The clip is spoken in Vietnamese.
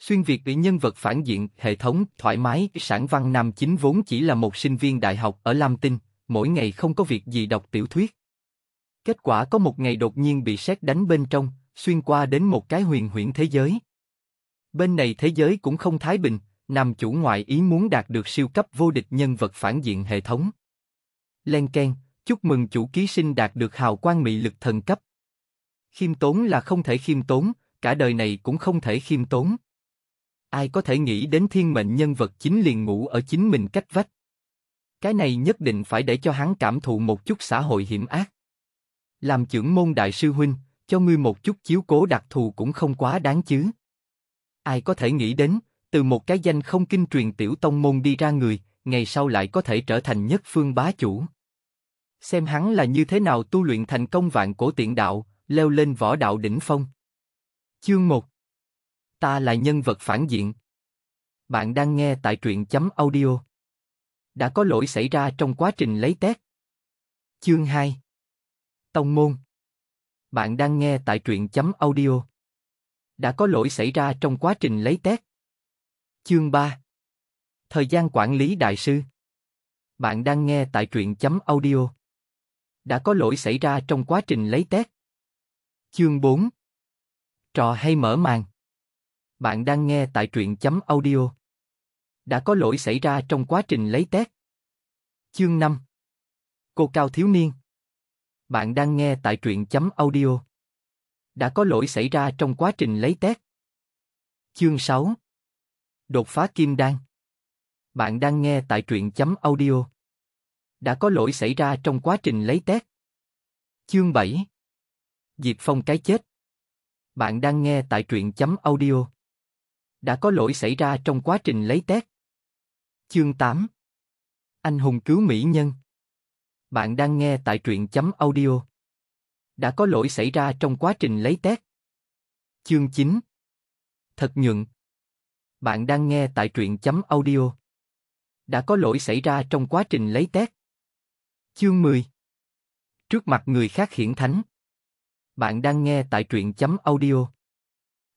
Xuyên Việt bị nhân vật phản diện, hệ thống, thoải mái, sản văn nam chính vốn chỉ là một sinh viên đại học ở Lam Tinh, mỗi ngày không có việc gì đọc tiểu thuyết. Kết quả có một ngày đột nhiên bị sét đánh bên trong, xuyên qua đến một cái huyền huyễn thế giới. Bên này thế giới cũng không thái bình, nam chủ ngoại ý muốn đạt được siêu cấp vô địch nhân vật phản diện hệ thống. Len Ken, chúc mừng chủ ký sinh đạt được hào quang mị lực thần cấp. Khiêm tốn là không thể khiêm tốn, cả đời này cũng không thể khiêm tốn. Ai có thể nghĩ đến thiên mệnh nhân vật chính liền ngủ ở chính mình cách vách. Cái này nhất định phải để cho hắn cảm thụ một chút xã hội hiểm ác. Làm trưởng môn đại sư huynh, cho ngươi một chút chiếu cố đặc thù cũng không quá đáng chứ. Ai có thể nghĩ đến, từ một cái danh không kinh truyền tiểu tông môn đi ra người, ngày sau lại có thể trở thành nhất phương bá chủ. Xem hắn là như thế nào tu luyện thành công vạn cổ tiện đạo, leo lên võ đạo đỉnh phong. Chương 1 Ta là nhân vật phản diện. Bạn đang nghe tại truyện chấm audio. Đã có lỗi xảy ra trong quá trình lấy test. Chương 2 Tông môn Bạn đang nghe tại truyện chấm audio. Đã có lỗi xảy ra trong quá trình lấy test. Chương 3 Thời gian quản lý đại sư Bạn đang nghe tại truyện chấm audio. Đã có lỗi xảy ra trong quá trình lấy test. Chương 4 Trò hay mở màn bạn đang nghe tại truyện chấm audio. Đã có lỗi xảy ra trong quá trình lấy test. Chương 5 Cô cao thiếu niên Bạn đang nghe tại truyện chấm audio. Đã có lỗi xảy ra trong quá trình lấy test. Chương 6 Đột phá kim đan Bạn đang nghe tại truyện chấm audio. Đã có lỗi xảy ra trong quá trình lấy test. Chương 7 Diệp Phong cái chết bạn đang nghe tại truyện chấm audio đã có lỗi xảy ra trong quá trình lấy test. Chương 8 Anh hùng cứu mỹ nhân Bạn đang nghe tại truyện chấm audio. Đã có lỗi xảy ra trong quá trình lấy test. Chương 9 Thật nhuận Bạn đang nghe tại truyện chấm audio. Đã có lỗi xảy ra trong quá trình lấy test. Chương 10 Trước mặt người khác hiển thánh Bạn đang nghe tại truyện chấm audio